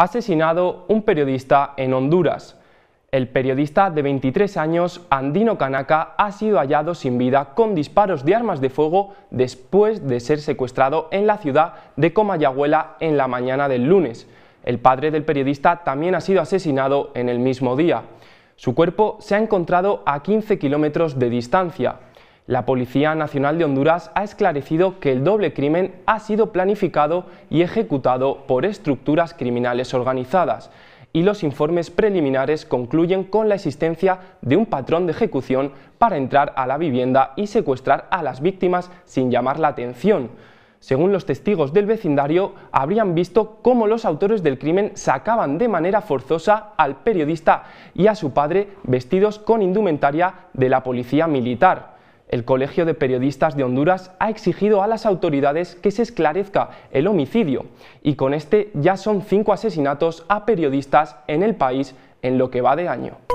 asesinado un periodista en Honduras. El periodista de 23 años, Andino Kanaka, ha sido hallado sin vida con disparos de armas de fuego después de ser secuestrado en la ciudad de Comayagüela en la mañana del lunes. El padre del periodista también ha sido asesinado en el mismo día. Su cuerpo se ha encontrado a 15 kilómetros de distancia. La Policía Nacional de Honduras ha esclarecido que el doble crimen ha sido planificado y ejecutado por estructuras criminales organizadas y los informes preliminares concluyen con la existencia de un patrón de ejecución para entrar a la vivienda y secuestrar a las víctimas sin llamar la atención. Según los testigos del vecindario, habrían visto cómo los autores del crimen sacaban de manera forzosa al periodista y a su padre vestidos con indumentaria de la policía militar. El Colegio de Periodistas de Honduras ha exigido a las autoridades que se esclarezca el homicidio y con este ya son cinco asesinatos a periodistas en el país en lo que va de año.